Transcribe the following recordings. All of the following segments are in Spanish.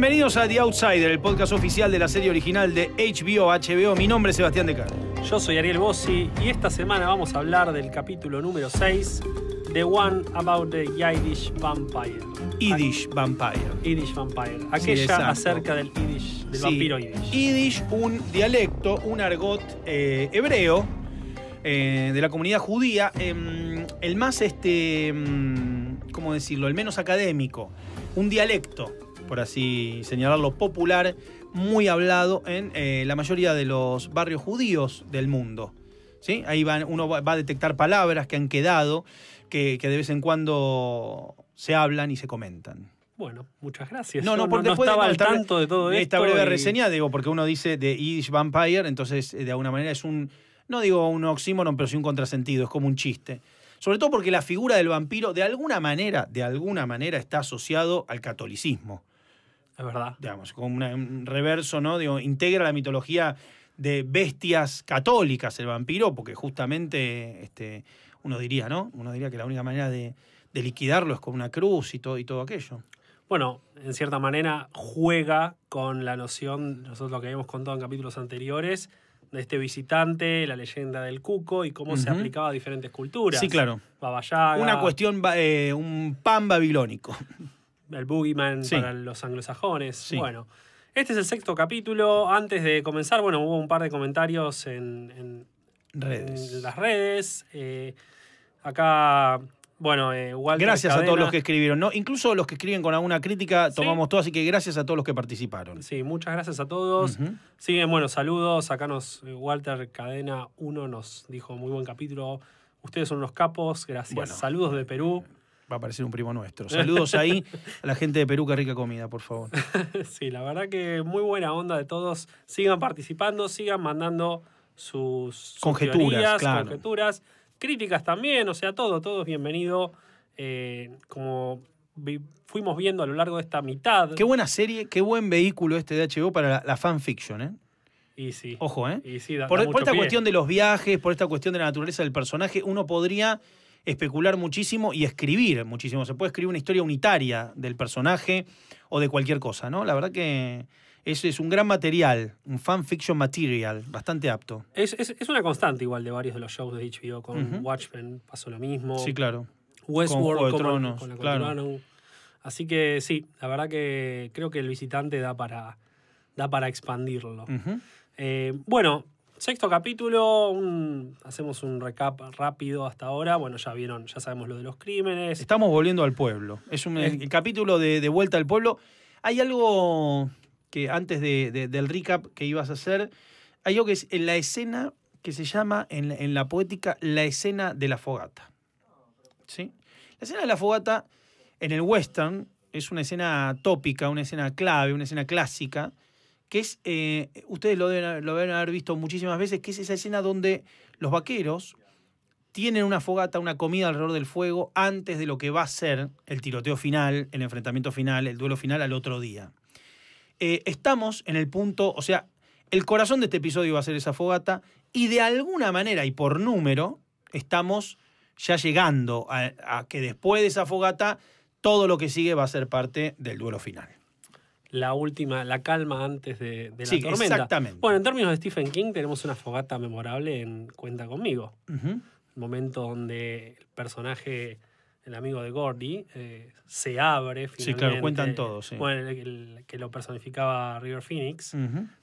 Bienvenidos a The Outsider, el podcast oficial de la serie original de HBO HBO. Mi nombre es Sebastián De Caro. Yo soy Ariel Bossi y esta semana vamos a hablar del capítulo número 6, The One About the Yiddish Vampire. Yiddish Vampire. Yiddish Vampire. Aquella acerca del Yiddish, vampiro Yiddish. Yiddish, un dialecto, un argot eh, hebreo eh, de la comunidad judía, em, el más, este, em, ¿cómo decirlo?, el menos académico, un dialecto por así señalarlo, popular, muy hablado en eh, la mayoría de los barrios judíos del mundo. ¿sí? Ahí van, uno va a detectar palabras que han quedado, que, de vez en cuando se hablan y se comentan. Bueno, muchas gracias. No, no, porque de, todo Esta breve reseña, digo, porque uno dice de Yiddish Vampire, entonces eh, de alguna manera es un, no digo un oxímoron, pero sí un contrasentido, es como un chiste. Sobre todo porque la figura del vampiro de alguna manera, de alguna manera está asociado al catolicismo. Es verdad. Digamos, como un reverso, ¿no? Digo, integra la mitología de bestias católicas el vampiro, porque justamente este, uno diría, ¿no? Uno diría que la única manera de, liquidarlo es con una cruz y todo, y todo aquello. Bueno, en cierta manera juega con la noción, nosotros lo que habíamos contado en capítulos anteriores, de este visitante, la leyenda del cuco y cómo se aplicaba a diferentes culturas. Sí, claro. Babayaga. Una cuestión, eh, un pan babilónico el boogeyman para los anglosajones. Bueno, este es el sexto capítulo. Antes de comenzar, bueno, hubo un par de comentarios en, las redes. Eh, acá bueno, Walter eh, Walter Gracias a todos los que escribieron, ¿no? Incluso los que escriben con alguna crítica, tomamos todo, así que gracias a todos los que participaron. Sí, muchas gracias a todos. Siguen, sí, bueno, saludos. Acá nos, eh, Walter Cadena 1 nos dijo muy buen capítulo. Ustedes son unos capos, gracias. Saludos de Perú va a aparecer un primo nuestro. Saludos ahí a la gente de Perú, que rica comida, por favor. sí, la verdad que muy buena onda de todos. Sigan participando, sigan mandando sus, conjeturas, conjeturas, críticas también, o sea, todo, todo es bienvenido. Eh, como fuimos viendo a lo largo de esta mitad. Qué buena serie, qué buen vehículo este de HBO para la, fan fanfiction, ¿eh? Y sí. Ojo, ¿eh? Y sí, da, por, esta cuestión de los viajes, por esta cuestión de la naturaleza del personaje, uno podría especular muchísimo y escribir muchísimo. Se puede escribir una historia unitaria del personaje o de cualquier cosa, ¿no? La verdad que es, es un gran material, un fanfiction material, bastante apto. Es, una constante igual de varios de los shows de HBO. Con Watchmen pasó lo mismo. Sí, claro. Westworld con, Así que sí, la verdad que creo que el visitante da para, da para expandirlo. Eh, bueno, sexto capítulo, hacemos un recap rápido hasta ahora. Bueno, ya vieron, ya sabemos lo de los crímenes. Estamos volviendo al pueblo. Es un capítulo de, vuelta al pueblo. Hay algo que antes del recap que ibas a hacer, hay algo que es en la escena que se llama en, la poética la escena de la fogata. ¿Sí? La escena de la fogata en el western es una escena tópica, una escena clave, una escena clásica que es, eh, ustedes lo deben, haber visto muchísimas veces, que es esa escena donde los vaqueros tienen una fogata, una comida alrededor del fuego antes de lo que va a ser el tiroteo final, el enfrentamiento final, el duelo final al otro día. Eh, estamos en el punto, o sea, el corazón de este episodio va a ser esa fogata y de alguna manera y por número estamos ya llegando a que después de esa fogata todo lo que sigue va a ser parte del duelo final la última, la calma antes de, la tormenta. Exactamente. Bueno, en términos de Stephen King, tenemos una fogata memorable en Cuenta conmigo. El momento donde el personaje, el amigo de Gordy, eh, se abre finalmente. Sí, claro, cuentan todos. Bueno, el, que lo personificaba River Phoenix,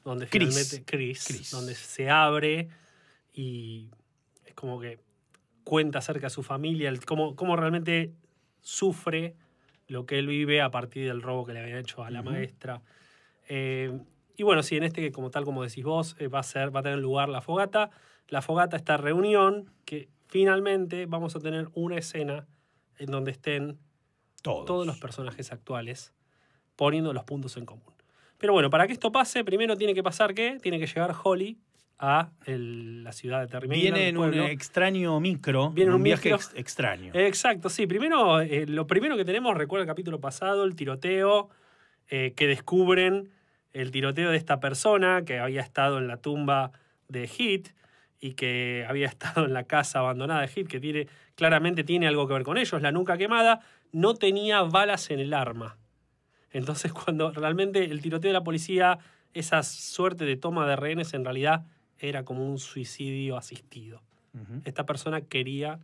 donde Chris. Chris, Donde se abre y es como que cuenta acerca de su familia, cómo, cómo realmente sufre lo que él vive a partir del robo que le habían hecho a la maestra. Eh, y bueno, sí, en este que como tal como decís vos, eh, va, a ser, va a tener lugar la fogata. La fogata, esta reunión, que finalmente vamos a tener una escena en donde estén todos, los personajes actuales poniendo los puntos en común. Pero bueno, para que esto pase, primero tiene que pasar qué? tiene que llegar Holly a la ciudad de Terry Viene en un extraño micro. Viene en un, viaje micro. extraño. Exacto, sí. Primero, eh, lo primero que tenemos, recuerda el capítulo pasado, el tiroteo eh, que descubren, el tiroteo de esta persona que había estado en la tumba de Hit y que había estado en la casa abandonada de Hit, que tiene, claramente tiene algo que ver con ellos, la nuca quemada, no tenía balas en el arma. Entonces, cuando realmente el tiroteo de la policía, esa suerte de toma de rehenes en realidad era como un suicidio asistido. Esta persona quería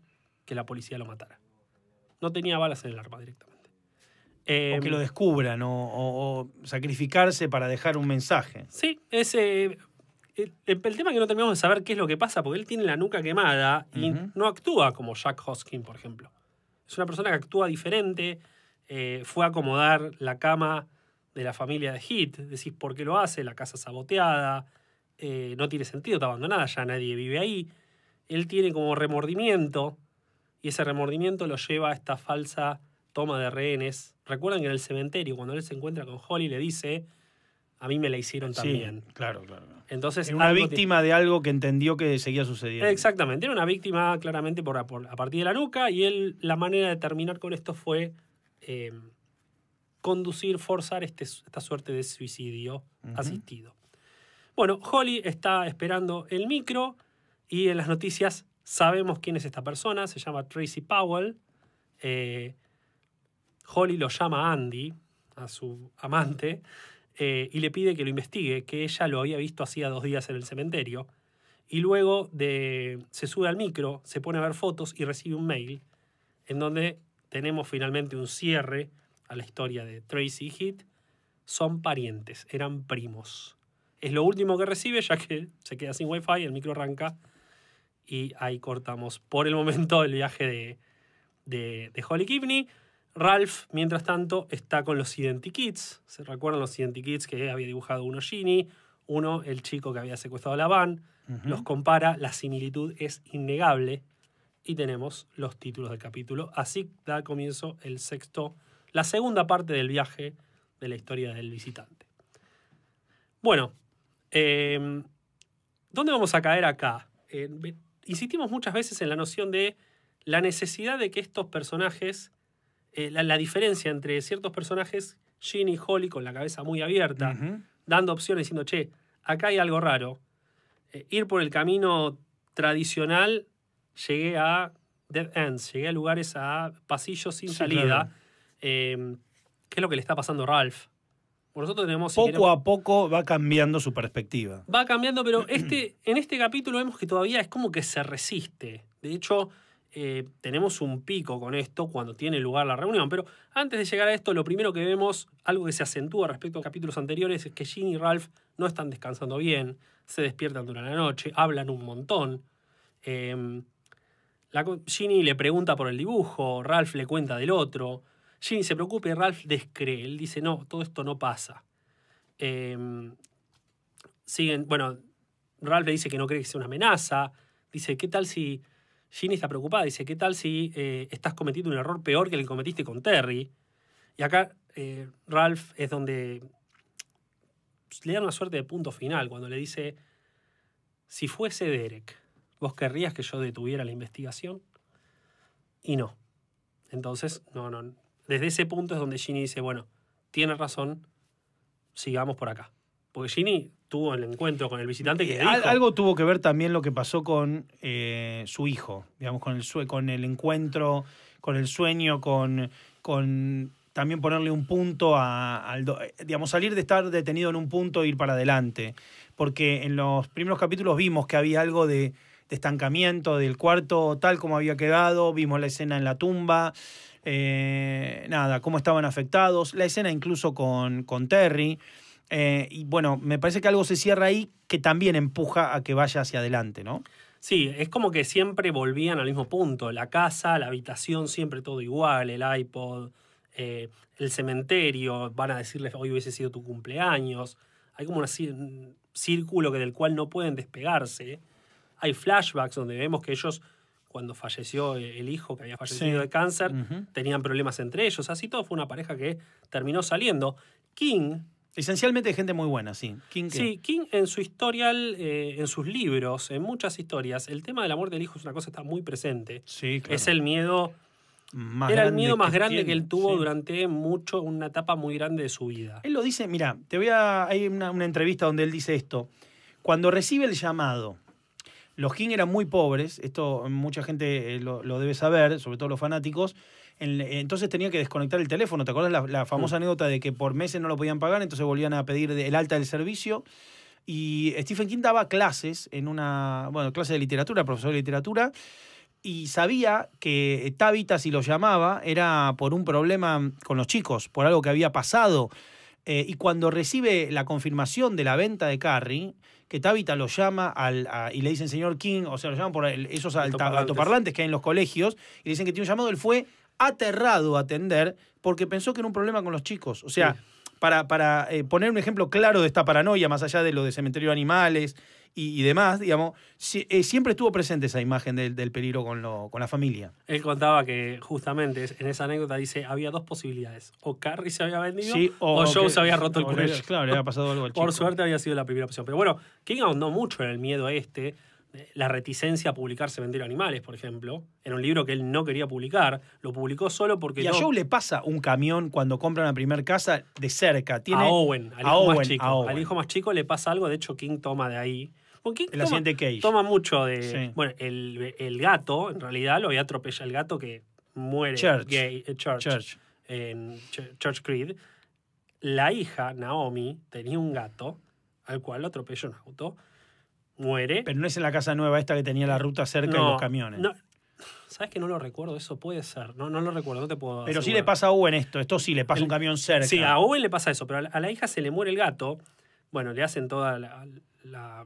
que la policía lo matara. No tenía balas en el arma directamente. o que em, lo descubran, o, sacrificarse para dejar un mensaje. Sí, ese. Eh, el, tema que no terminamos de saber qué es lo que pasa, porque él tiene la nuca quemada y no actúa como Jack Hoskin, por ejemplo. Es una persona que actúa diferente, eh, fue a acomodar la cama de la familia de Hit, decís por qué lo hace, la casa saboteada, eh, no tiene sentido, está abandonada, ya nadie vive ahí. Él tiene como remordimiento y ese remordimiento lo lleva a esta falsa toma de rehenes. Recuerdan que en el cementerio, cuando él se encuentra con Holly, le dice, a mí me la hicieron también. claro, Entonces, una víctima de algo que entendió que seguía sucediendo. Exactamente, era una víctima claramente por, a partir de la nuca y él, la manera de terminar con esto fue eh, conducir, forzar este, esta suerte de suicidio asistido. Bueno, Holly está esperando el micro y en las noticias sabemos quién es esta persona, se llama Tracy Powell. Eh, Holly lo llama Andy, a su amante, eh, y le pide que lo investigue, que ella lo había visto hacía dos días en el cementerio. Y luego de, se sube al micro, se pone a ver fotos y recibe un mail en donde tenemos finalmente un cierre a la historia de Tracy y Heath. Son parientes, eran primos es lo último que recibe, ya que se queda sin wifi, el micro arranca y ahí cortamos por el momento el viaje de, de, Holly Kidney. Ralph, mientras tanto, está con los kids. ¿Se recuerdan los Kids que había dibujado uno Ginny? Uno, el chico que había secuestrado a la van. Los compara, la similitud es innegable. Y tenemos los títulos del capítulo. Así da comienzo el sexto, la segunda parte del viaje de la historia del visitante. Bueno, Em, ¿Dónde vamos a caer acá? Eh, insistimos muchas veces en la noción de la necesidad de que estos personajes, eh, la, diferencia entre ciertos personajes, Gin y Holly con la cabeza muy abierta, dando opciones, diciendo, che, acá hay algo raro. Eh, ir por el camino tradicional, llegué a dead ends, llegué a lugares, a pasillos sin salida. Em, ¿Qué es lo que le está pasando a Ralph? tenemos. Poco a poco va cambiando su perspectiva. Va cambiando, pero este, en este capítulo vemos que todavía es como que se resiste. De hecho, eh, tenemos un pico con esto cuando tiene lugar la reunión. Pero antes de llegar a esto, lo primero que vemos, algo que se acentúa respecto a capítulos anteriores, es que Ginny y Ralph no están descansando bien, se despiertan durante la noche, hablan un montón. Em, la, Ginny le pregunta por el dibujo, Ralph le cuenta del otro. Ginny se preocupa y Ralph descree. Él dice, no, todo esto no pasa. Em, siguen, bueno, Ralph le dice que no cree que sea una amenaza. Dice, ¿qué tal si... Ginny está preocupada, dice, ¿qué tal si eh, estás cometiendo un error peor que el que cometiste con Terry? Y acá eh, Ralph es donde le dan una suerte de punto final cuando le dice, si fuese Derek, ¿vos querrías que yo detuviera la investigación? Y no. Entonces, no, no, desde ese punto es donde Ginny dice, bueno, tiene razón, sigamos por acá. Porque Ginny tuvo el encuentro con el visitante que... Eh, dijo, algo tuvo que ver también lo que pasó con eh, su hijo, digamos, con el, con el encuentro, con el sueño, con, con también ponerle un punto a, al... Eh, digamos, salir de estar detenido en un punto e ir para adelante. Porque en los primeros capítulos vimos que había algo de estancamiento del cuarto tal como había quedado, vimos la escena en la tumba. Eh, nada, cómo estaban afectados, la escena incluso con, con Terry. Eh, y bueno, me parece que algo se cierra ahí que también empuja a que vaya hacia adelante, ¿no? Sí, es como que siempre volvían al mismo punto. La casa, la habitación, siempre todo igual, el iPod, eh, el cementerio, van a decirles hoy hubiese sido tu cumpleaños. Hay como un círculo del cual no pueden despegarse. Hay flashbacks donde vemos que ellos cuando falleció e-, el hijo que había fallecido de cáncer, tenían problemas entre ellos. Así todo fue una pareja que terminó saliendo. King. Esencialmente gente muy buena, sí. King, sí, King en su historial, eh, en sus libros, en muchas historias, el tema del amor muerte del hijo es una cosa que está muy presente. Sí, Es el miedo. era el miedo más grande que él tuvo durante mucho, una etapa muy grande de su vida. Él lo dice, mira, te voy a. Hay una entrevista donde él dice esto. Cuando recibe el llamado los King eran muy pobres, esto mucha gente eh, lo, debe saber, sobre todo los fanáticos. entonces tenía que desconectar el teléfono. ¿Te acuerdas la, famosa mm. anécdota de que por meses no lo podían pagar, entonces volvían a pedir el alta del servicio? Y Stephen King daba clases en una, bueno, clase de literatura, profesor de literatura, y sabía que Tabitha, si lo llamaba, era por un problema con los chicos, por algo que había pasado. Eh, y cuando recibe la confirmación de la venta de Carrie, que Tabita lo llama al, y le dicen señor King, o sea, lo llaman por esos que hay en los colegios, y le dicen que tiene un llamado, él fue aterrado a atender porque pensó que era un problema con los chicos. O sea, para, para eh, poner un ejemplo claro de esta paranoia, más allá de lo de cementerio de animales y, y demás, digamos, eh, siempre estuvo presente esa imagen del, peligro con, la familia. Él contaba que justamente en esa anécdota dice, había dos posibilidades, o Carrie se había vendido o, Joe se había roto el cuello. Claro, había pasado algo Por suerte había sido la primera opción. Pero bueno, King ahondó mucho en el miedo a este, eh, la reticencia a publicarse vender Animales, por ejemplo. en un libro que él no quería publicar. Lo publicó solo porque. Y a Joe le pasa un camión cuando compra una primera casa de cerca. Tiene... A Owen, al hijo más chico. Al hijo más chico le pasa algo. De hecho, King toma de ahí porque el toma, Cage. toma mucho de. Bueno, el, gato, en realidad, lo había atropellado el gato que muere. Church. Eh, Church, En Church Creed. La hija, Naomi, tenía un gato al cual lo atropella un auto. Muere. Pero no es en la casa nueva esta que tenía la ruta cerca de los camiones. ¿Sabes que no lo recuerdo? Eso puede ser. No, no lo recuerdo, no te puedo. Pero sí le pasa a Owen esto. Esto sí le pasa un camión cerca. Sí, a Owen le pasa eso. Pero a la, hija se le muere el gato. Bueno, le hacen toda la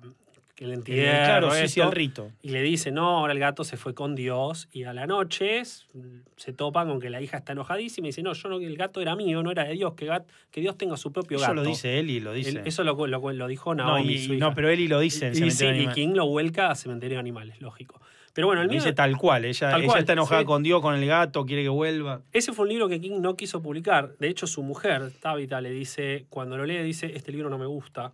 que le entiende. claro, el rito. Y le dice, no, ahora el gato se fue con Dios y a la noche se topan con que la hija está enojadísima y dice, no, yo no, el gato era mío, no era de Dios, que, que Dios tenga su propio gato. Eso lo dice y lo dice. eso lo, dijo Naomi, no, pero él y lo dice y, sí, y King lo vuelca a Cementerio de Animales, lógico. Pero bueno, el Dice tal cual, ella, está enojada con Dios, con el gato, quiere que vuelva. Ese fue un libro que King no quiso publicar. De hecho, su mujer, Tabitha, le dice, cuando lo lee, dice, este libro no me gusta,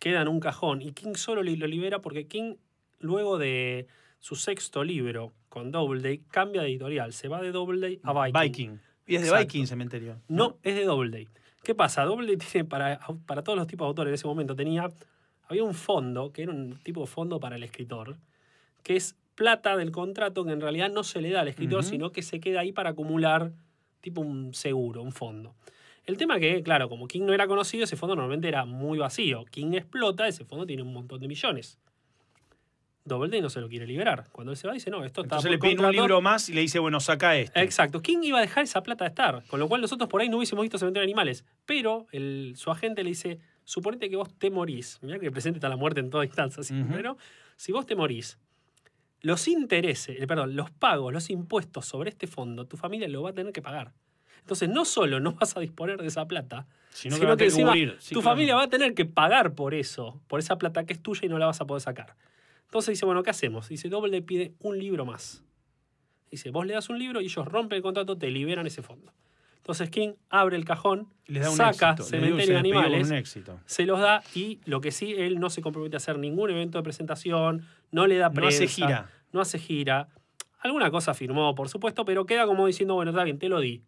queda en un cajón y King solo lo libera porque King, luego de su sexto libro con Doubleday, cambia de editorial, se va de Doubleday a Viking. Viking. Y es de Viking Cementerio. No, es de Doubleday. ¿Qué pasa? Doubleday tiene para, todos los tipos de autores en ese momento tenía había un fondo, que era un tipo de fondo para el escritor, que es plata del contrato que en realidad no se le da al escritor, sino que se queda ahí para acumular tipo un seguro, un fondo. El tema que, claro, como King no era conocido, ese fondo normalmente era muy vacío. King explota, ese fondo tiene un montón de millones. Day no se lo quiere liberar. Cuando él se va, dice, no, esto está Entonces le pide un libro más y le dice, bueno, saca esto. Exacto. King iba a dejar esa plata de estar, con lo cual nosotros por ahí no hubiésemos visto Cementerio de Animales. Pero el, su agente le dice, suponete que vos te morís. Mirá que presente está la muerte en toda instancia, pero si vos te morís, los intereses, eh, perdón, los pagos, los impuestos sobre este fondo, tu familia lo va a tener que pagar. Entonces, no solo no vas a disponer de esa plata, sino, que, tu familia va a tener que pagar por eso, por esa plata que es tuya y no la vas a poder sacar. Entonces dice, bueno, ¿qué hacemos? Dice, Doble le pide un libro más. Dice, vos le das un libro y ellos rompen el contrato, te liberan ese fondo. Entonces King abre el cajón, le da un saca se Cementerio de Animales, se los da y lo que sí, él no se compromete a hacer ningún evento de presentación, no le da prensa. No gira. No hace gira. Alguna cosa firmó, por supuesto, pero queda como diciendo, bueno, está bien, te lo di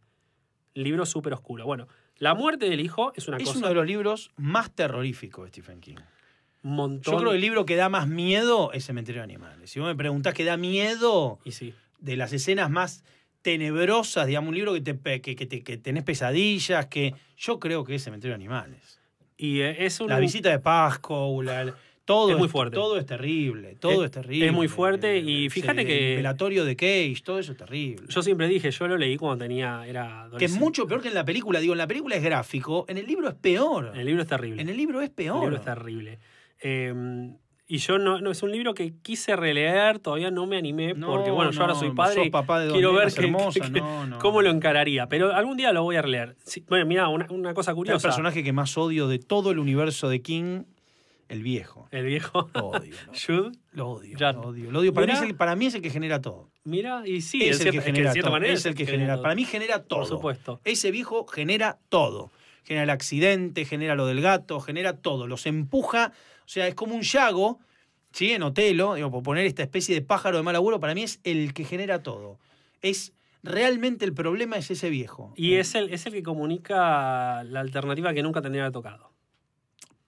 libro súper oscuro. Bueno, La muerte del hijo es una cosa... Es uno de los libros más terroríficos de Stephen King. Montón. Yo creo que el libro que da más miedo es Cementerio de Animales. Si vos me preguntás qué da miedo, de las escenas más tenebrosas, digamos, un libro que, te, que, que, tenés pesadillas, que yo creo que es Cementerio de Animales. Y eh, es un... La visita de Pascua. la, todo es, muy fuerte. Todo es terrible, todo es, terrible. Es muy fuerte y fíjate que... El velatorio de Cage, todo eso es terrible. Yo siempre dije, yo lo leí cuando tenía... era Que es mucho peor que en la película. Digo, en la película es gráfico, en el libro es peor. En el libro es terrible. En el libro es peor. En el libro es terrible. Em, y yo no, es un libro que quise releer, todavía no me animé, porque bueno, yo ahora soy padre. Papá quiero ver que, cómo lo encararía. Pero algún día lo voy a releer. bueno, mira, una, una, cosa curiosa. el personaje que más odio de todo el universo de King el viejo. El viejo. Lo odio. Lo odio. Lo odio. Lo Para, mí es el, que genera todo. Mira, y sí, es el, que genera es el que, genera. Para mí genera todo. Por supuesto. Ese viejo genera todo. Genera el accidente, genera lo del gato, genera todo. Los empuja. O sea, es como un yago, ¿sí? En Otelo, digo, por poner esta especie de pájaro de mal agüero, para mí es el que genera todo. Es realmente el problema es ese viejo. Y eh. es el, es el que comunica la alternativa que nunca tendría tocado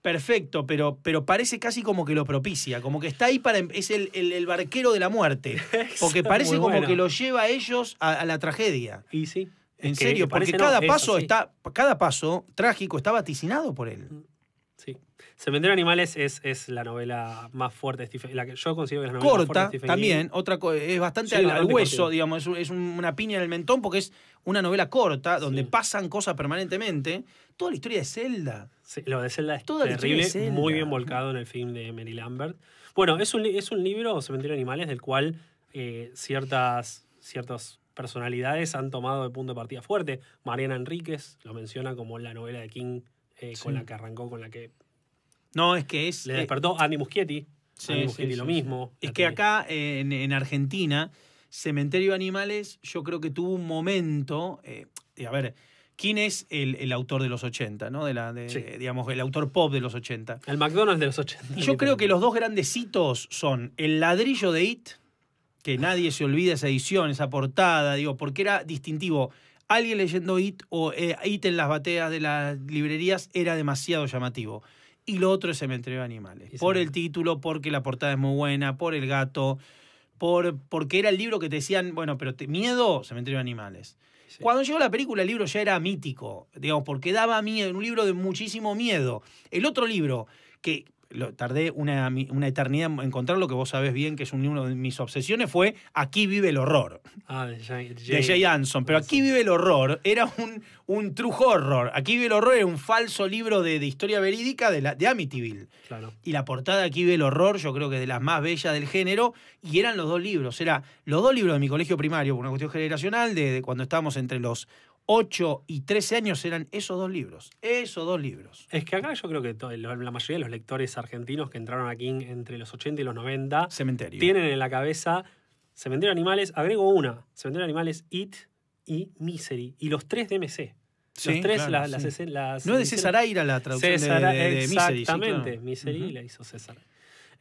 perfecto, pero, pero parece casi como que lo propicia, como que está ahí para. Em, es el, barquero de la muerte. Porque parece como que lo lleva a ellos a, la tragedia. Y sí. En serio, porque cada paso está. Cada paso trágico está vaticinado por él. Mm, sí. Cementerio de Animales es, la novela más fuerte de Stephen la que Yo considero que es la novela Corta, más fuerte Corta, también, otra es bastante al, hueso, digamos, es, una piña en el mentón porque es una novela corta donde pasan cosas permanentemente. Toda la historia de Zelda. lo de Zelda es terrible, muy bien volcado en el film de Mary Lambert. Bueno, es un, libro, Cementerio de Animales, del cual eh, ciertas, ciertas personalidades han tomado de punto de partida fuerte. Mariana Enríquez lo menciona como la novela de King eh, con la que arrancó, con la que no, es que es. Le eh, despertó Andy Muschietti. Sí, Muschietti lo mismo. Es que acá en, Argentina, Cementerio de Animales, yo creo que tuvo un momento. Eh, a ver, ¿quién es el, autor de los 80, ¿no? De la, digamos, el autor pop de los 80. El McDonald's de los 80. Y yo creo que los dos grandes hitos son el ladrillo de It, que nadie se olvida esa edición, esa portada, digo, porque era distintivo. Alguien leyendo It o eh, It en las bateas de las librerías era demasiado llamativo y lo otro es Cementerio de Animales. por el título, porque la portada es muy buena, por el gato, por, porque era el libro que te decían, bueno, pero te, miedo, Cementerio de Animales. Cuando llegó la película, el libro ya era mítico, digamos, porque daba miedo, un libro de muchísimo miedo. El otro libro, que lo, tardé una, una, eternidad en encontrar lo que vos sabés bien, que es un, una de mis obsesiones, fue Aquí vive el horror. Ah, de Jay, Anson. Pero Aquí vive el horror era un, un true horror. Aquí vive el horror era un falso libro de, historia verídica de, la, de Amityville. Y la portada Aquí vive el horror, yo creo que es de las más bellas del género, y eran los dos libros. Era los dos libros de mi colegio primario, por una cuestión generacional, de cuando estábamos entre los 8 y 13 años eran esos dos libros, esos dos libros. Es que acá yo creo que la mayoría de los lectores argentinos que entraron a King entre los 80 y los 90 Cementerio. tienen en la cabeza Cementerio de Animales, agrego una, Cementerio de Animales, It y Misery, y los tres de MC. Los tres, las, No es de César Aira la traducción de, de, Exactamente, Misery, la hizo César.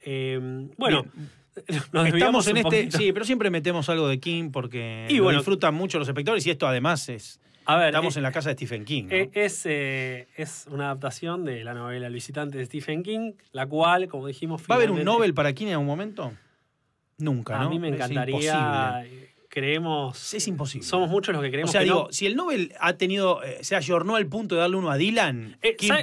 Eh, bueno... Nos Estamos en este. Sí, pero siempre metemos algo de King porque y bueno, disfrutan mucho los espectadores y esto además es Estamos eh, en la casa de Stephen King. Eh, eh, es, una adaptación de la novela El visitante de Stephen King, la cual, como dijimos. ¿Va a haber un Nobel para King en algún momento? Nunca, a ¿no? A mí me encantaría. creemos. Es imposible. Somos muchos los que creemos. O sea, digo, si el Nobel ha tenido. se ayornó al punto de darle uno a Dylan, ¿quién,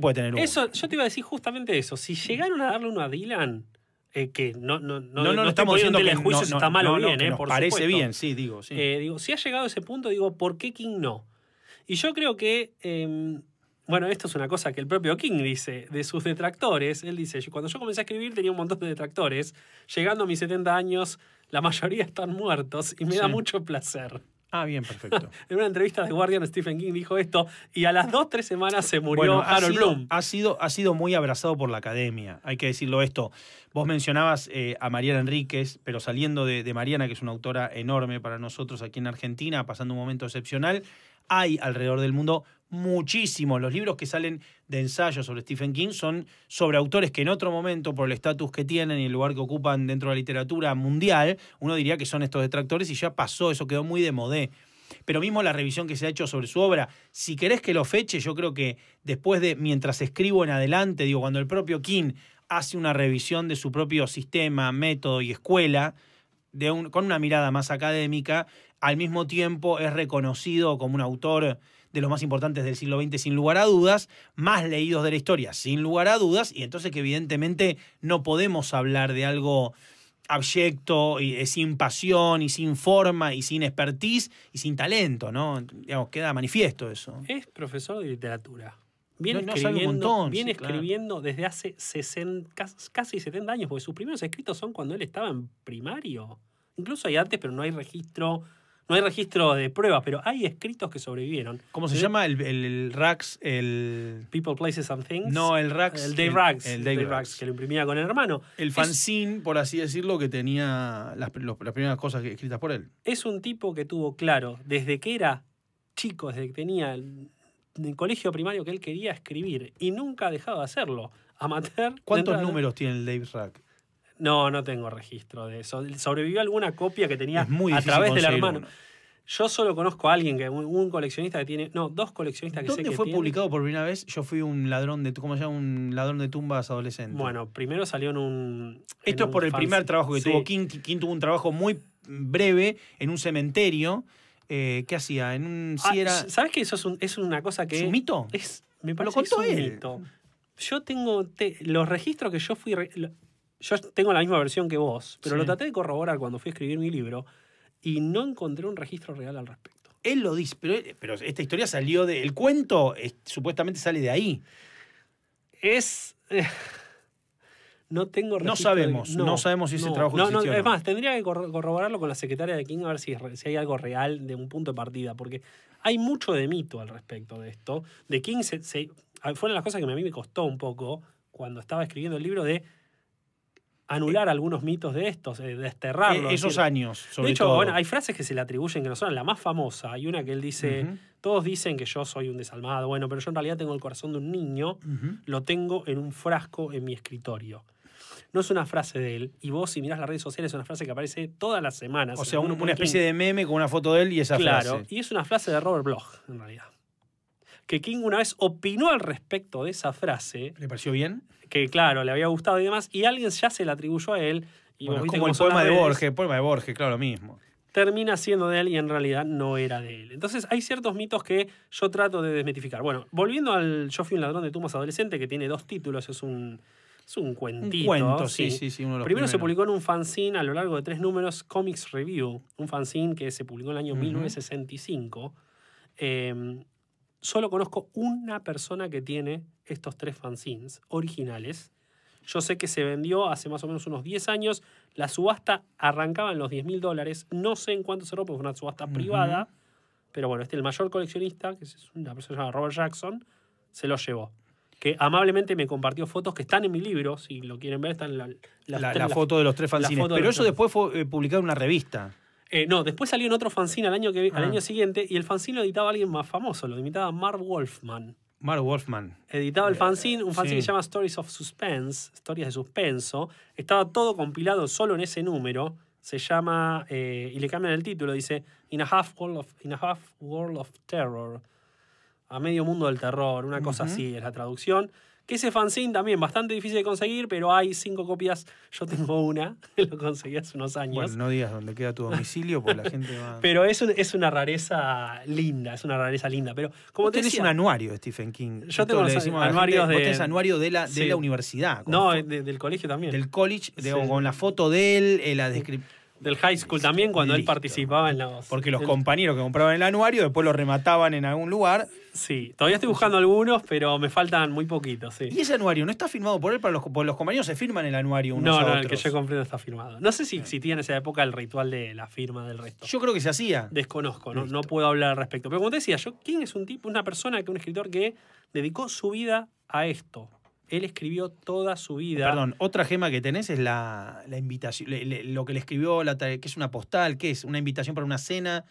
puede, tener uno? Eso, yo te iba a decir justamente eso. Si llegaron a darle uno a Dylan eh, que no, no, no, no, estamos diciendo que el juicio está mal o bien, eh, parece bien, sí, digo, sí. Eh, digo, si ha llegado a ese punto, digo, ¿por qué King no? Y yo creo que, em, bueno, esto es una cosa que el propio King dice de sus detractores. Él dice, cuando yo comencé a escribir tenía un montón de detractores. Llegando a mis 70 años, la mayoría están muertos y me da mucho placer. Ah, bien, perfecto. en una entrevista de Guardian, Stephen King dijo esto y a las dos, tres semanas se murió Aaron Bloom. Ha sido, ha sido muy abrazado por la academia, hay que decirlo esto. Vos mencionabas eh, a Mariana Enríquez, pero saliendo de Mariana, que es una autora enorme para nosotros aquí en Argentina, pasando un momento excepcional, hay alrededor del mundo muchísimos. Los libros que salen de ensayos sobre Stephen King son sobre autores que en otro momento, por el estatus que tienen y el lugar que ocupan dentro de la literatura mundial, uno diría que son estos detractores y ya pasó, eso quedó muy de modé. Pero mismo la revisión que se ha hecho sobre su obra, si querés que lo feche, yo creo que después de, mientras escribo en adelante, digo, cuando el propio King hace una revisión de su propio sistema, método y escuela, de con una mirada más académica, al mismo tiempo es reconocido como un autor de los más importantes del siglo XX, sin lugar a dudas, más leídos de la historia, sin lugar a dudas, y entonces que evidentemente no podemos hablar de algo abyecto, y, eh, sin pasión, y sin forma, y sin expertise, y sin talento, ¿no? Digamos, queda manifiesto eso. Es profesor de literatura. Viene escribiendo, viene escribiendo desde hace casi 70 años, porque sus primeros escritos son cuando él estaba en primario. Incluso hay antes, pero no hay registro no hay registro de pruebas, pero hay escritos que sobrevivieron. ¿Cómo se llama el, el, el, People, Places and Things. No, el Rax. El Dave Rax, El, Dave, que lo imprimía con el hermano. El fanzine, por así decirlo, que tenía las, primeras cosas escritas por él. Es un tipo que tuvo claro, desde que era chico, desde que tenía en el colegio primario que él quería escribir y nunca ha dejado de hacerlo. Amateur. ¿Cuántos números tiene el Dave Rack? No, no tengo registro de eso. Sobrevivió alguna copia que tenía muy a través del hermano. Yo solo conozco a alguien, que un, coleccionista que tiene. No, dos coleccionistas que sé que fue publicado por primera vez? Yo fui un ladrón de. ¿Cómo se llama? Un ladrón de tumbas adolescente. Bueno, primero salió en un. Esto es por el primer trabajo que tuvo King. tuvo un trabajo muy breve en un cementerio. Eh, ¿Qué hacía? En un. Ah, ¿Sabes que eso es, una cosa que. ¿Es un mito? me parece es un mito. Yo tengo. los registros que yo fui yo tengo la misma versión que vos, pero lo traté de corroborar cuando fui a escribir mi libro y no encontré un registro real al respecto. Él lo dice, pero, esta historia salió de. El cuento supuestamente sale de ahí. Es. Eh, no tengo registro. No sabemos, no, sabemos si ese trabajo existió. No, es más, tendría que corroborarlo con la secretaria de King a ver si, si hay algo real de un punto de partida, porque hay mucho de mito al respecto de esto. De King se, fue una las cosas que a mí me costó un poco cuando estaba escribiendo el libro de anular eh, algunos mitos de estos, eh, desterrarlos. Eh, esos años, De hecho, bueno, hay frases que se le atribuyen que no son la más famosa. Hay una que él dice, todos dicen que yo soy un desalmado, bueno, pero yo en realidad tengo el corazón de un niño, lo tengo en un frasco en mi escritorio. No es una frase de él, y vos si mirás las redes sociales es una frase que aparece todas las semanas. O sea, una especie de meme con una foto de él y esa frase. Claro, y es una frase de Robert Bloch, en realidad. Que King una vez opinó al respecto de esa frase. ¿Le pareció bien? que claro, le había gustado y demás, y alguien ya se la atribuyó a él. Y como el poema de Borges, poema de Borges, claro, lo mismo. Termina siendo de él y en realidad no era de él. Entonces hay ciertos mitos que yo trato de desmitificar. Bueno, volviendo al Yo fui un ladrón de tumbas adolescente, que tiene dos títulos, es un, un cuentito. Un cuento, sí, sí, sí, uno de los Primero se publicó en un fanzine a lo largo de tres números, Comics Review, un fanzine que se publicó en el año 1965 solo conozco una persona que tiene estos tres fanzines originales. Yo sé que se vendió hace más o menos unos 10 años. La subasta arrancaba en los 10 mil dólares. No sé en cuánto cerró porque fue una subasta privada. Pero bueno, este el mayor coleccionista, que es una persona llamada Robert Jackson, se lo llevó. Que amablemente me compartió fotos que están en mi libro. Si lo quieren ver, están la, la, foto de los tres fanzines. Pero eso después fue eh, publicado en una revista. Eh, no, después salió en otro fanzine al ah. año, siguiente y el fanzine lo editaba alguien más famoso, lo editaba Mark Wolfman. Mark Wolfman. Editaba el eh, fanzine, un fanzine que se llama Stories of Suspense, Historias de Suspenso. Estaba todo compilado solo en ese número. Se llama, eh, y le cambian el título, dice In a Half World of, in a half world of Terror. A medio mundo del terror, una cosa así es la traducción ese fanzine también bastante difícil de conseguir, pero hay cinco copias. Yo tengo una, lo conseguí hace unos años. Bueno, no digas dónde queda tu domicilio, porque la gente va. pero es, es una rareza linda, es una rareza linda. Pero como te un anuario, Stephen King. Yo tengo los anuarios de. anuario de la, de la universidad. No, del colegio también. Del college, con la foto de él, eh, la descripción del high school también cuando él participaba en los. Porque los compañeros que compraban el anuario después lo remataban en algún lugar. Sí, todavía estoy buscando algunos, pero me faltan muy poquitos. Sí. ¿Y ese anuario no está firmado por él? Para los, por los compañeros se firman el anuario unos No, no, el que yo compré no está firmado. No sé si existía en esa época el ritual de la firma del resto. Yo creo que se hacía. Desconozco, no, no puedo hablar al respecto. Pero como te decía, yo, ¿quién es un tipo, una persona, que un escritor que dedicó su vida a esto? Él escribió toda su vida. Perdón, otra gema que tenés es la, invitación, lo que le escribió, que es una postal, que es? ¿Una invitación para una cena?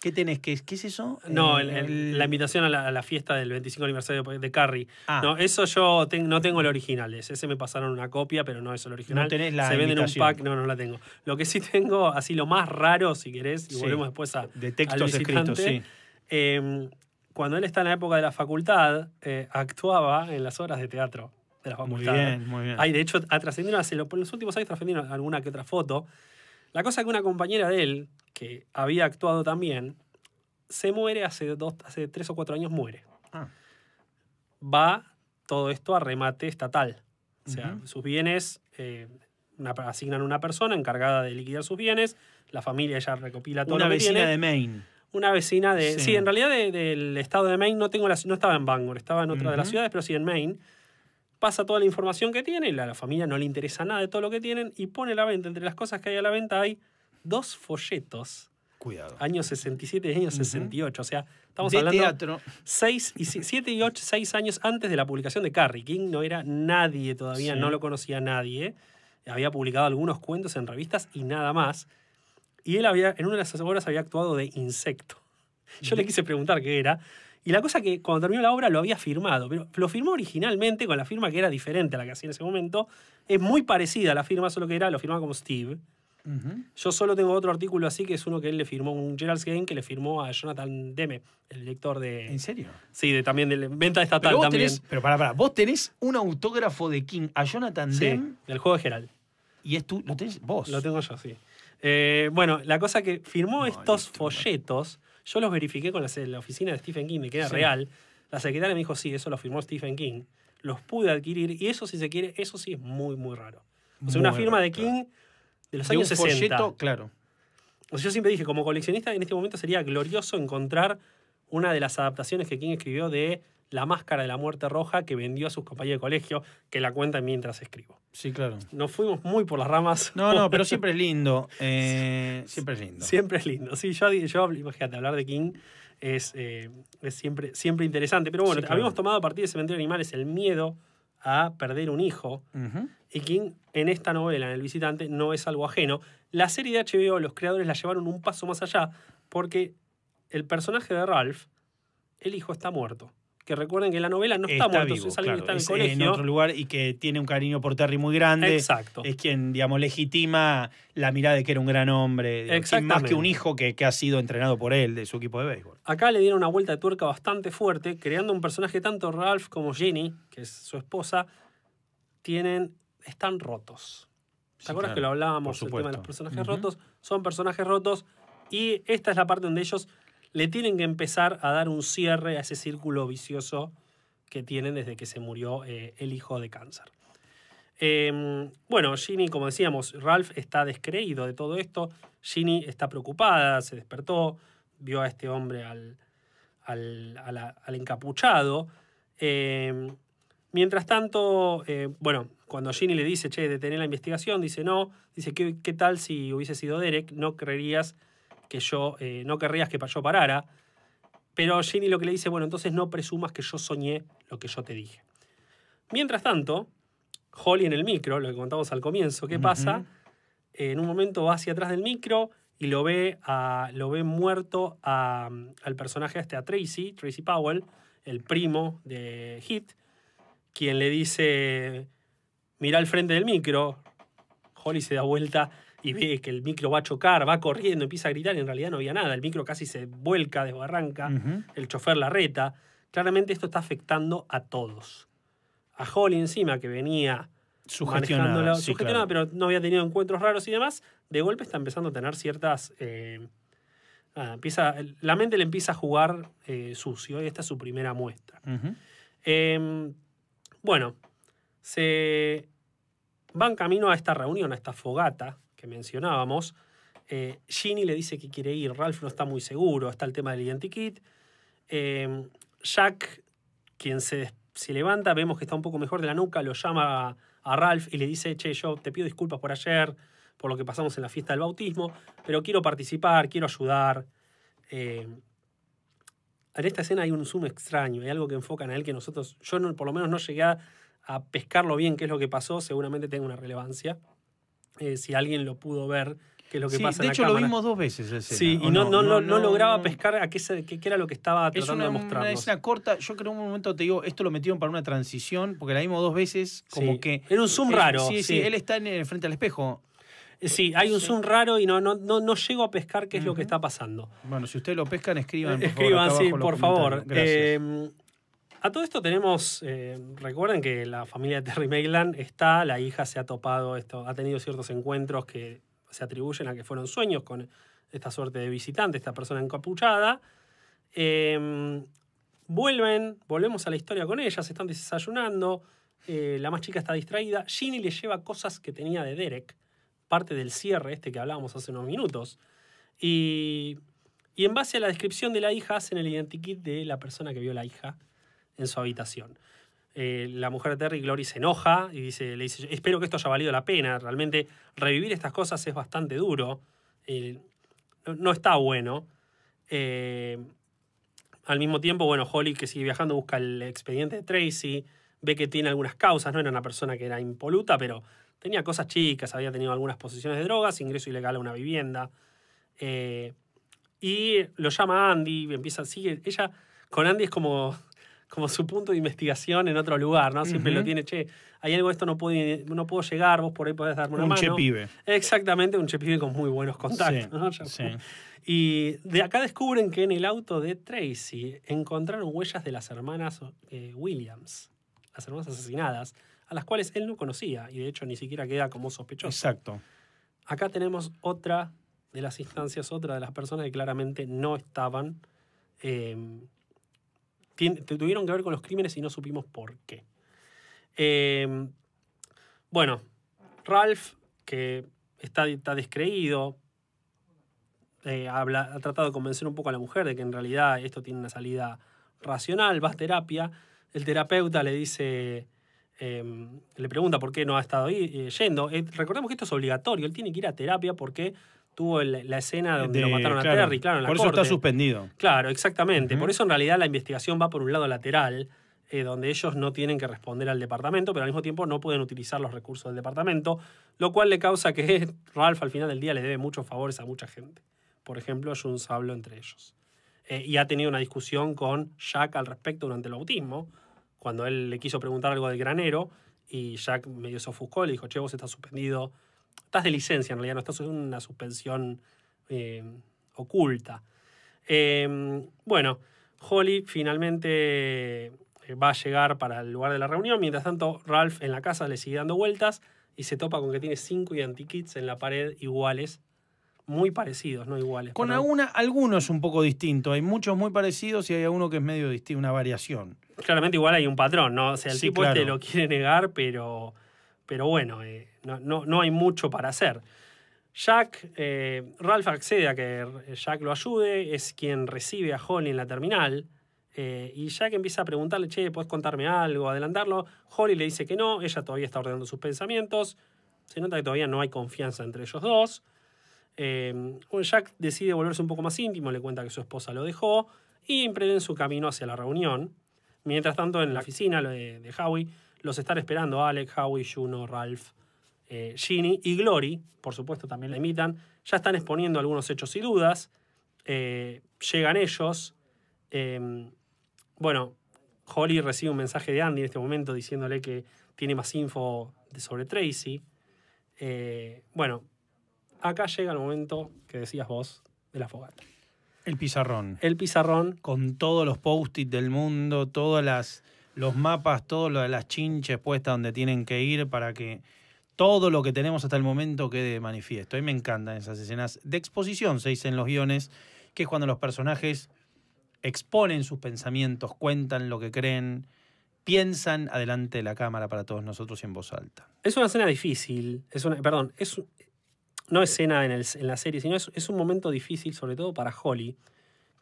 ¿Qué tenés? ¿Qué, es eso? No, eh, la invitación a la, fiesta del 25 aniversario de Carrie. Ah. No, eso yo no tengo el original. Ese me pasaron una copia, pero no es el original. No tenés la Se venden un pack, no, no la tengo. Lo que sí tengo, así lo más raro, si querés, y volvemos después a. De textos escritos, sí. Em, cuando él está en la época de la facultad, eh, actuaba en las obras de teatro de la facultad. Muy bien, muy bien. de hecho, ha por los últimos años trascendieron alguna que otra foto. La cosa es que una compañera de él, que había actuado también, se muere hace, dos, hace tres o cuatro años, muere. Ah. Va todo esto a remate estatal. O sea, sus bienes asignan eh, a asignan una persona encargada de liquidar sus bienes, la familia ya recopila todo una lo que tiene. Una vecina de Maine una vecina de... Sí, en realidad del estado de Maine, no, tengo no estaba en Bangor, estaba en otra de las ciudades, pero sí en Maine. Pasa toda la información que tiene, a la familia no le interesa nada de todo lo que tienen y pone la venta. Entre las cosas que hay a la venta hay dos folletos. Cuidado. Años 67 y años 68. O sea, estamos hablando. teatro. 6 y siete y ocho seis años antes de la publicación de Carrie. King no era nadie todavía, no lo conocía nadie. Había publicado algunos cuentos en revistas y nada más. Y él había, en una de las obras había actuado de insecto. Yo le quise preguntar qué era. Y la cosa que cuando terminó la obra lo había firmado, pero lo firmó originalmente con la firma que era diferente a la que hacía en ese momento. Es muy parecida a la firma, solo que era, lo firmaba como Steve. Yo solo tengo otro artículo así que es uno que él le firmó, un Gerald Game que le firmó a Jonathan Demme, el director de. ¿En serio? Sí, de, también de venta estatal pero también. pero para, para, vos tenés un autógrafo de King a Jonathan Deme Demme. Del juego de Gerald. Y es tú, lo tenés vos. Lo tengo yo, sí. Eh, bueno, la cosa que firmó estos folletos, yo los verifiqué con la, oficina de Stephen King, me queda real. La secretaria me dijo, sí, eso lo firmó Stephen King. Los pude adquirir y eso, si se quiere, eso sí es muy, muy raro. O sea, una firma de King de los años un claro. O sea, yo siempre dije, como coleccionista, en este momento sería glorioso encontrar una de las adaptaciones que King escribió de la máscara de la muerte roja que vendió a sus compañeros de colegio, que la cuentan mientras escribo. Sí, claro. Nos fuimos muy por las ramas. No, no, pero siempre es lindo. Eh, siempre es lindo. Siempre es lindo. Sí, yo, yo imagínate, hablar de King es, eh, siempre, siempre interesante. Pero bueno, habíamos tomado a partir de Cementerio de Animales el miedo a perder un hijo. Y King en esta novela, en El visitante, no es algo ajeno. La serie de HBO, los creadores la llevaron un paso más allá porque el personaje de Ralph, el hijo está muerto que recuerden que la novela no está, muerto, es alguien que está en el colegio. otro lugar y que tiene un cariño por Terry muy grande. Exacto. Es quien, digamos, legitima la mirada de que era un gran hombre. Más que un hijo que, ha sido entrenado por él, de su equipo de béisbol. Acá le dieron una vuelta de tuerca bastante fuerte, creando un personaje tanto Ralph como Jenny, que es su esposa, tienen, están rotos. ¿Te acuerdas que lo hablábamos, el tema de los personajes rotos? Son personajes rotos y esta es la parte donde ellos le tienen que empezar a dar un cierre a ese círculo vicioso que tienen desde que se murió eh, el hijo de cáncer. Em, bueno, Ginny, como decíamos, Ralph está descreído de todo esto. Ginny está preocupada, se despertó, vio a este hombre al, encapuchado. Em, mientras tanto, eh, bueno, cuando Ginny le dice, che, detener la investigación, dice no, dice, ¿qué, qué tal si hubiese sido Derek? No creerías que yo eh, no querrías que yo parara. Pero Ginny lo que le dice, bueno, entonces no presumas que yo soñé lo que yo te dije. Mientras tanto, Holly en el micro, lo que contamos al comienzo, ¿qué pasa? Eh, en un momento va hacia atrás del micro y lo ve, lo ve muerto al personaje este, a Tracy, Tracy Powell, el primo de Hit, quien le dice, mira al frente del micro. Holly se da vuelta y ve que el micro va a chocar, va corriendo, empieza a gritar y en realidad no había nada. El micro casi se vuelca, desbarranca, el chofer la reta. Claramente esto está afectando a todos. A Holly encima, que venía sugestionada, la pero no había tenido encuentros raros y demás, de golpe está empezando a tener ciertas... Eh, empieza, la mente le empieza a jugar eh, sucio y esta es su primera muestra. Em, bueno, se van camino a esta reunión, a esta fogata, que mencionábamos, eh, Ginny le dice que quiere ir, Ralph no está muy seguro, está el tema del identikit. Em, Jack, quien se, levanta, vemos que está un poco mejor de la nuca, lo llama a, Ralph y le dice, che, yo te pido disculpas por ayer, por lo que pasamos en la fiesta del bautismo, pero quiero participar, quiero ayudar. Em, en esta escena hay un zoom extraño, hay algo que enfoca en él que nosotros, yo no, por lo menos no llegué a, pescar pescarlo bien qué es lo que pasó, seguramente tenga una relevancia. Eh, si alguien lo pudo ver, que lo que pasa de hecho lo vimos dos veces sí y no no, no, no, lograba pescar a qué, qué, era lo que estaba tratando de mostrar es una corta yo creo que en un momento te digo esto lo metieron para una transición porque la vimos dos veces como que era un zoom raro sí, sí, él está en, frente al espejo eh, Sí, hay un zoom raro y no, no, no, llego a pescar qué es lo que está pasando. Bueno, si ustedes lo pescan, escriban. Por escriban, favor, sí, por favor. A todo esto tenemos, eh, recuerden que la familia de Terry Maitland está, la hija se ha topado, esto, ha tenido ciertos encuentros que se atribuyen a que fueron sueños con esta suerte de visitante, esta persona encapuchada. Em, vuelven, volvemos a la historia con ellas, están desayunando, eh, la más chica está distraída, Ginny le lleva cosas que tenía de Derek, parte del cierre este que hablábamos hace unos minutos, y, y en base a la descripción de la hija hacen el identikit de la persona que vio la hija en su habitación. Eh, la mujer de Terry, Glory, se enoja y dice, le dice, espero que esto haya valido la pena. Realmente revivir estas cosas es bastante duro. Eh, no, está bueno. Eh, al mismo tiempo, bueno, Holly, que sigue viajando, busca el expediente de Tracy, ve que tiene algunas causas, no era una persona que era impoluta, pero tenía cosas chicas, había tenido algunas posiciones de drogas, ingreso ilegal a una vivienda. y lo llama Andy, empieza, sigue, ella con Andy es como como su punto de investigación en otro lugar, ¿no? Siempre lo tiene, che, hay algo esto no no puedo llegar, vos por ahí podés darme una un mano. Un chepibe. Exactamente, un chepibe con muy buenos contactos, Y de acá descubren que en el auto de Tracy encontraron huellas de las hermanas eh, Williams, las hermanas asesinadas, a las cuales él no conocía y de hecho ni siquiera queda como sospechoso. Exacto. Acá tenemos otra de las instancias, otra de las personas que claramente no estaban eh, tuvieron que ver con los crímenes y no supimos por qué. Em, bueno, Ralph, que está, está descreído, eh, ha tratado de convencer un poco a la mujer de que en realidad esto tiene una salida racional, vas terapia. El terapeuta le dice, em, le pregunta por qué no ha estado eh, yendo. Eh, recordemos que esto es obligatorio, él tiene que ir a terapia porque tuvo la, escena donde lo mataron a Terry, claro, en la Por eso está suspendido. Claro, exactamente. Por eso en realidad la investigación va por un lado lateral, eh, donde ellos no tienen que responder al departamento, pero al mismo tiempo no pueden utilizar los recursos del departamento, lo cual le causa que Ralph al final del día le debe muchos favores a mucha gente. Por ejemplo, hay un entre ellos. Eh, y ha tenido una discusión con Jack al respecto durante el autismo, cuando él le quiso preguntar algo del granero, y Jack medio se ofuscó, le dijo, che, vos estás suspendido, estás de licencia en realidad, no estás en una suspensión eh, oculta. Em, bueno, Holly finalmente eh, va a llegar para el lugar de la reunión. Mientras tanto, Ralph en la casa le sigue dando vueltas y se topa con que tiene cinco identikits en la pared iguales. Muy parecidos, no iguales. Con alguna, algunos un poco distinto. Hay muchos muy parecidos y hay uno que es medio distinto, una variación. Claramente igual hay un patrón, ¿no? O sea, el tipo te este lo quiere negar, pero pero bueno, eh, no, hay mucho para hacer. Jack, eh, Ralph accede a que eh, Jack lo ayude, es quien recibe a Holly en la terminal. y Jack empieza a preguntarle, che, ¿puedes contarme algo? Adelantarlo. Holly le dice que no, ella todavía está ordenando sus pensamientos. Se nota que todavía no hay confianza entre ellos dos. Jack decide volverse un poco más íntimo, le cuenta que su esposa lo dejó y emprende su camino hacia la reunión. Mientras tanto, en la oficina de, de Howie, los están esperando Alec, Howie, Juno, Ralph, eh, Ginny y Glory, por supuesto, también la imitan. Ya están exponiendo algunos hechos y dudas. Eh, llegan ellos. Em, bueno, Holly recibe un mensaje de Andy en este momento diciéndole que tiene más info sobre Tracy. Eh, bueno, acá llega el momento que decías vos de la fogata. El pizarrón. El pizarrón. Con todos los post its del mundo, todas las los mapas, todo lo de las chinches puestas donde tienen que ir para que todo lo que tenemos hasta el momento quede manifiesto. A mí me encantan esas escenas de exposición, se en los guiones, que es cuando los personajes exponen sus pensamientos, cuentan lo que creen, piensan adelante de la cámara para todos nosotros y en voz alta. Es una escena difícil, es una, perdón, es, no escena en, la serie, sino es, es un momento difícil sobre todo para Holly,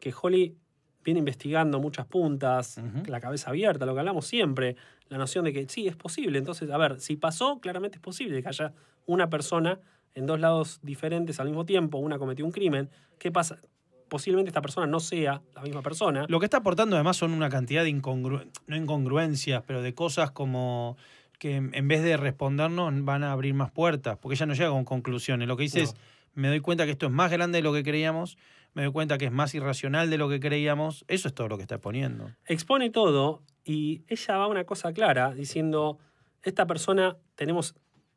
que Holly viene investigando muchas puntas, la cabeza abierta, lo que hablamos siempre, la noción de que sí, es posible. Entonces, a ver, si pasó, claramente es posible que haya una persona en dos lados diferentes al mismo tiempo, una cometió un crimen, ¿qué pasa? Posiblemente esta persona no sea la misma persona. Lo que está aportando además son una cantidad de incongruencias, pero de cosas como que en vez de respondernos van a abrir más puertas, porque ya no llega con conclusiones. Lo que dice es, me doy cuenta que esto es más grande de lo que creíamos, me doy cuenta que es más irracional de lo que creíamos. Eso es todo lo que está exponiendo. Expone todo y ella va a una cosa clara diciendo, esta persona, tenemos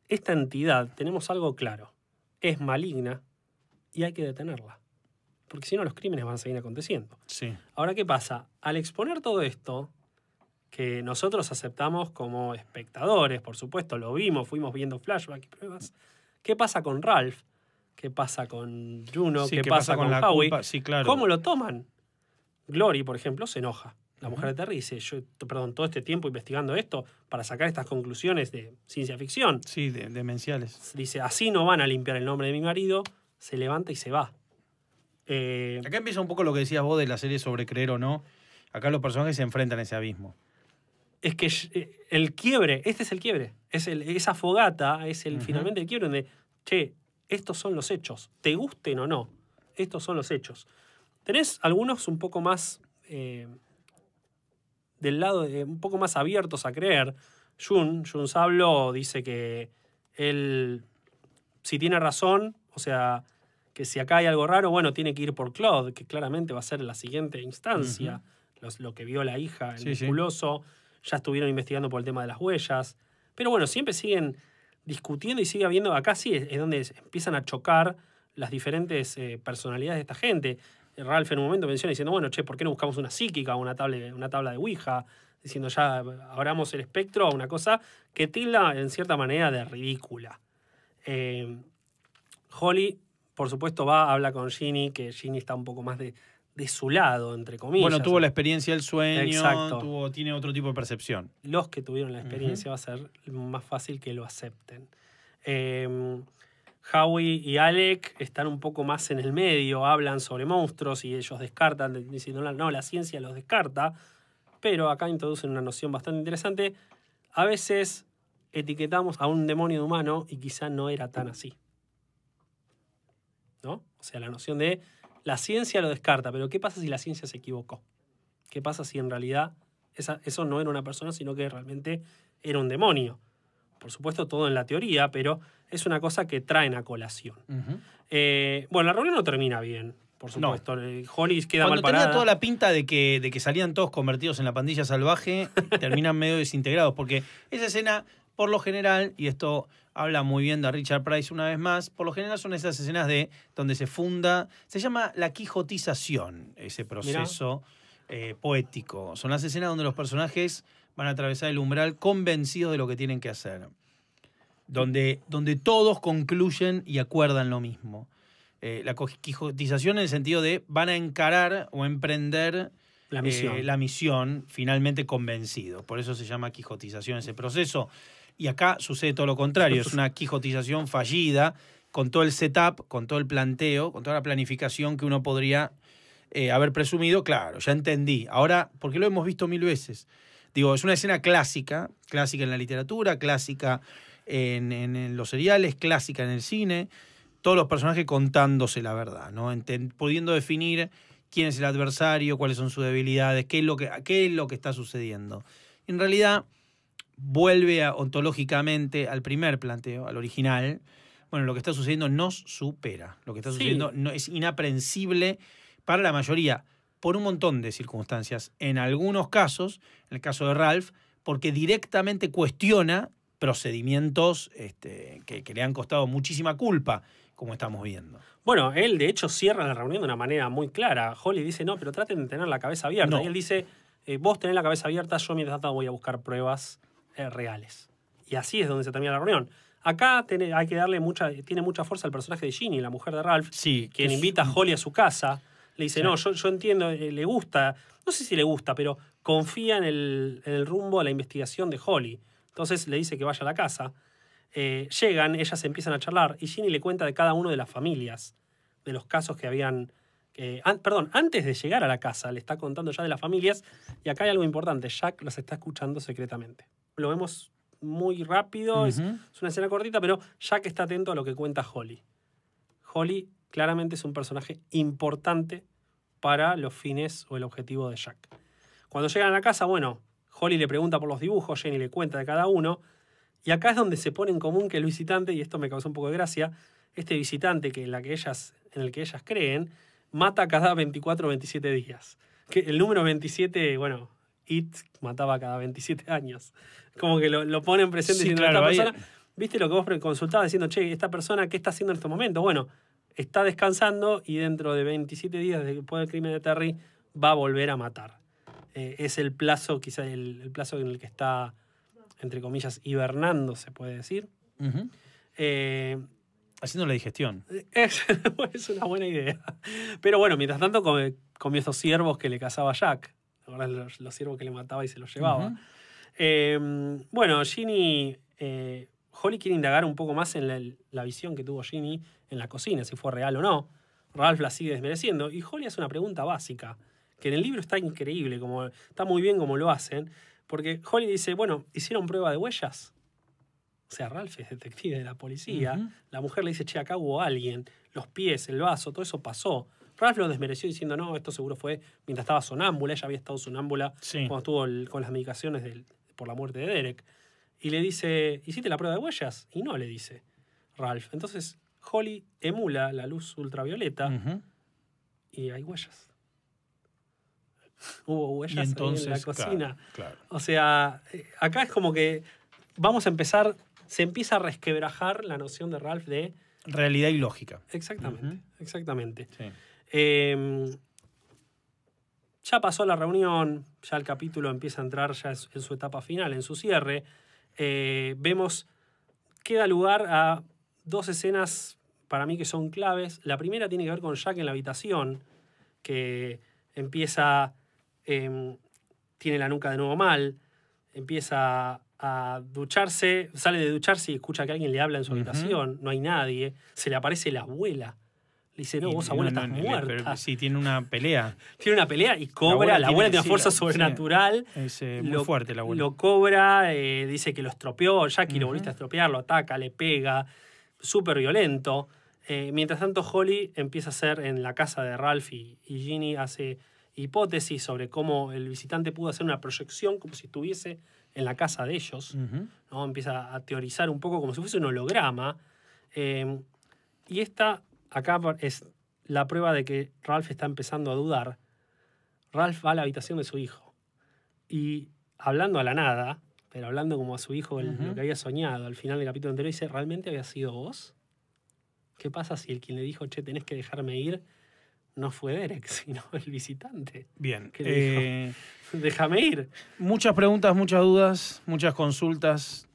esta entidad, tenemos algo claro, es maligna y hay que detenerla. Porque si no, los crímenes van a seguir aconteciendo. Sí. Ahora, ¿qué pasa? Al exponer todo esto, que nosotros aceptamos como espectadores, por supuesto, lo vimos, fuimos viendo flashback y pruebas. ¿Qué pasa con Ralph? qué pasa con Juno, qué, pasa, con, Howie, claro. ¿Cómo lo toman? Glory, por ejemplo, se enoja. La mujer de Terry dice, yo, perdón, todo este tiempo investigando esto para sacar estas conclusiones de ciencia ficción. Sí, demenciales. Dice, así no van a limpiar el nombre de mi marido, se levanta y se va. Eh, Acá empieza un poco lo que decías vos de la serie sobre creer o no. Acá los personajes se enfrentan a ese abismo. Es que eh, el quiebre, este es el quiebre, es esa fogata, es el finalmente el quiebre donde, che, estos son los hechos, te gusten o no, estos son los hechos. Tenés algunos un poco más eh, del lado, un poco más abiertos a creer. Jun, Jun Sablo dice que él, si tiene razón, o sea, que si acá hay algo raro, bueno, tiene que ir por Claude, que claramente va a ser la siguiente instancia. lo que vio la hija, el Ya estuvieron investigando por el tema de las huellas. Pero bueno, siempre siguen discutiendo y sigue habiendo, acá sí es, donde empiezan a chocar las diferentes eh, personalidades de esta gente. Ralph en un momento menciona diciendo, bueno, che, ¿por qué no buscamos una psíquica o una tabla, una tabla de Ouija? Diciendo, ya abramos el espectro a una cosa que tilda en cierta manera de ridícula. Eh, Holly, por supuesto, va, habla con Ginny, que Ginny está un poco más de, de su lado, entre comillas. Bueno, tuvo la experiencia del sueño, Exacto. tiene otro tipo de percepción. Los que tuvieron la experiencia va a ser más fácil que lo acepten. Em, Howie y Alec están un poco más en el medio, hablan sobre monstruos y ellos descartan, diciendo, no, la ciencia los descarta, pero acá introducen una noción bastante interesante. A veces etiquetamos a un demonio de humano y quizá no era tan así. ¿No? O sea, la noción de la ciencia lo descarta, pero ¿qué pasa si la ciencia se equivocó? ¿Qué pasa si en realidad eso no era una persona, sino que realmente era un demonio? Por supuesto, todo en la teoría, pero es una cosa que traen a colación. Eh, bueno, la reunión no termina bien por supuesto. No. Eh, Hollis queda Cuando mal parada. tenía toda la pinta de que, de que salían todos convertidos en la pandilla salvaje, terminan medio desintegrados, porque esa escena por lo general, y esto habla muy bien de Richard Price una vez más, por lo general son esas escenas de donde se funda, se llama la quijotización, ese proceso eh, poético. Son las escenas donde los personajes van a atravesar el umbral convencidos de lo que tienen que hacer, donde, donde todos concluyen y acuerdan lo mismo. Eh, la quijotización en el sentido de van a encarar o emprender la misión eh, finalmente convencidos. Por eso se llama quijotización ese proceso. Y acá sucede todo lo contrario, es una quijotización fallida con todo el setup, con todo el planteo, con toda la planificación que uno podría eh, haber presumido. Claro, ya entendí. Ahora, porque lo hemos visto mil veces. Digo, es una escena clásica, clásica en la literatura, clásica en, los seriales, clásica en el cine. Todos los personajes contándose la verdad, ¿no? pudiendo definir quién es el adversario, cuáles son sus debilidades, qué es lo que, qué es lo que está sucediendo. En realidad, vuelve a, ontológicamente al primer planteo, al original, bueno, lo que está sucediendo nos supera. Lo que está sucediendo no, es inaprensible para la mayoría, por un montón de circunstancias. En algunos casos, en el caso de Ralph, porque directamente cuestiona procedimientos este, que, le han costado muchísima culpa, como estamos viendo. Bueno, él de hecho cierra la reunión de una manera muy clara. Holly dice, no, pero traten de tener la cabeza abierta. Y él dice, eh, vos tenés la cabeza abierta, yo mientras tanto voy a buscar pruebas eh, reales. Y así es donde se termina la reunión. Acá hay que darle mucha, tiene mucha fuerza al personaje de Ginny, la mujer de Ralph, quien invita a Holly a su casa. Le dice, no, yo, entiendo, eh, le gusta, no sé si le gusta, pero confía en el, rumbo a la investigación de Holly. Entonces le dice que vaya a la casa. Eh, llegan, ellas empiezan a charlar y Ginny le cuenta de cada uno de las familias, de los casos que habían... perdón, antes de llegar a la casa le está contando ya de las familias y acá hay algo importante, Jack los está escuchando secretamente lo vemos muy rápido, es, una escena cortita, pero Jack está atento a lo que cuenta Holly. Holly claramente es un personaje importante para los fines o el objetivo de Jack. Cuando llegan a la casa, bueno, Holly le pregunta por los dibujos, Jenny le cuenta de cada uno, y acá es donde se pone en común que el visitante, y esto me causó un poco de gracia, este visitante que en, la que ellas, en el que ellas creen, mata cada 24 o 27 días. Que el número 27, bueno, It mataba cada 27 años. Como que lo, lo ponen presente diciendo, persona, viste lo que vos consultabas diciendo, che, esta persona, ¿qué está haciendo en este momento? Bueno, está descansando y dentro de 27 días después del crimen de Terry va a volver a matar. Eh, es el plazo, quizás el, plazo en el que está, entre comillas, hibernando, se puede decir. Eh, haciendo la digestión. Es, es, una buena idea. Pero bueno, mientras tanto comió, esos estos ciervos que le cazaba Jack ahora los, los que le mataba y se los llevaba. Em, bueno, Ginny. Eh, Holly quiere indagar un poco más en la, visión que tuvo Ginny en la cocina, si fue real o no. Ralph la sigue desmereciendo y Holly hace una pregunta básica, que en el libro está increíble, como, está muy bien como lo hacen, porque Holly dice, bueno, ¿hicieron prueba de huellas? O sea, Ralph es detective de la policía. La mujer le dice, che, acá hubo alguien. Los pies, el vaso, todo eso pasó. Ralph lo desmereció diciendo, no, esto seguro fue mientras estaba sonámbula, ella había estado sonámbula cuando estuvo con las medicaciones por la muerte de Derek. Y le dice, ¿hiciste la prueba de huellas? Y no le dice Ralph. Entonces Holly emula la luz ultravioleta y hay huellas. Hubo huellas en la cocina. O sea, eh, acá es como que vamos a empezar, se empieza a resquebrajar la noción de Ralph de... Realidad y lógica. Exactamente, exactamente. Sí. Em, ya pasó la reunión, ya el capítulo empieza a entrar ya en su etapa final, en su cierre. Eh, vemos que queda lugar a dos escenas para mí que son claves. La primera tiene que ver con Jack en la habitación, que empieza, em, tiene la nuca de nuevo mal, empieza a ducharse, sale de ducharse y escucha que alguien le habla en su habitación, no hay nadie, se le aparece la abuela le dice, no, vos abuela estás muerta. sí, tiene una pelea. Tiene una pelea y cobra. La abuela, tiene, una fuerza sobrenatural. es eh, muy fuerte la abuela. Lo cobra, eh, dice que lo estropeó. Jackie lo volviste a estropear, lo ataca, le pega. Súper violento. Eh, mientras tanto, Holly empieza a hacer en la casa de Ralph y, Ginny hace hipótesis sobre cómo el visitante pudo hacer una proyección como si estuviese en la casa de ellos. Empieza a teorizar un poco como si fuese un holograma. y esta acá es la prueba de que Ralph está empezando a dudar. Ralph va a la habitación de su hijo y hablando a la nada, pero hablando como a su hijo lo que había soñado al final del capítulo anterior, dice, ¿realmente había sido vos? ¿Qué pasa si el quien le dijo, che, tenés que dejarme ir, no fue Derek, sino el visitante? Bien. Que eh, déjame ir. Muchas preguntas, muchas dudas, muchas consultas.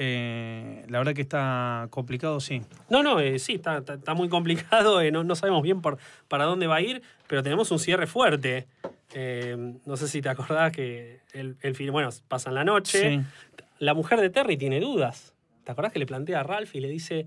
Eh, la verdad que está complicado, sí. No, no, eh, sí, está, muy complicado, eh, no, sabemos bien para dónde va a ir, pero tenemos un cierre fuerte. no sé si te acordás que el, bueno, pasan la noche. La mujer de Terry tiene dudas. ¿Te acordás que le plantea a Ralph y le dice,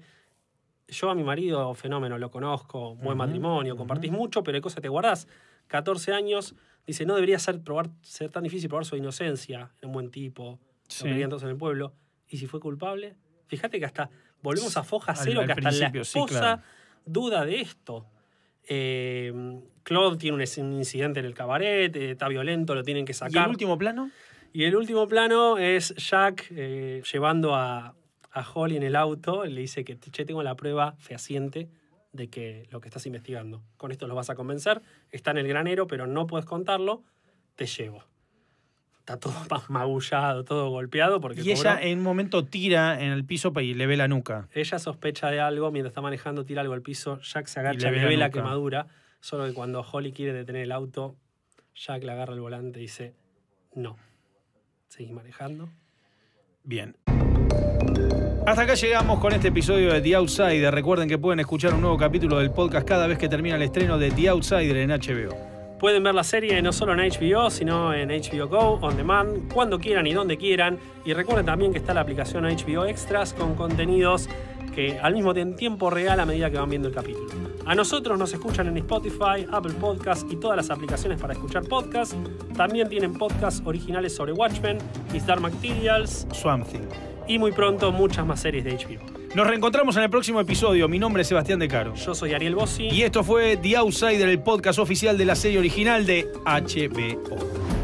yo a mi marido, fenómeno, lo conozco, buen matrimonio, compartís mucho, pero hay cosas que te guardás. 14 años, dice, no debería ser, probar, ser tan difícil probar su inocencia, era un buen tipo, lo en el pueblo y si fue culpable. Fíjate que hasta volvemos a foja cero, que hasta la esposa duda de esto. Eh, Claude tiene un incidente en el cabaret, eh, está violento, lo tienen que sacar. ¿Y el último plano? Y el último plano es Jack eh, llevando a, Holly en el auto. le dice que, tengo la prueba fehaciente de que lo que estás investigando. Con esto lo vas a convencer. Está en el granero, pero no puedes contarlo. Te llevo está todo magullado, todo golpeado. Porque y ella en un momento tira en el piso y le ve la nuca. Ella sospecha de algo, mientras está manejando tira algo al piso, Jack se agacha y le, ve, la, la quemadura, solo que cuando Holly quiere detener el auto, Jack le agarra el volante y dice, no, seguís manejando. Bien. Hasta acá llegamos con este episodio de The Outsider. Recuerden que pueden escuchar un nuevo capítulo del podcast cada vez que termina el estreno de The Outsider en HBO. Pueden ver la serie no solo en HBO, sino en HBO Go, On Demand, cuando quieran y donde quieran. Y recuerden también que está la aplicación HBO Extras con contenidos que al mismo tiempo real a medida que van viendo el capítulo. A nosotros nos escuchan en Spotify, Apple Podcasts y todas las aplicaciones para escuchar podcasts. También tienen podcasts originales sobre Watchmen, Star Materials, Swamp Thing. Y muy pronto muchas más series de HBO. Nos reencontramos en el próximo episodio. Mi nombre es Sebastián De Caro. Yo soy Ariel Bossi. Y esto fue The Outsider, el podcast oficial de la serie original de HBO.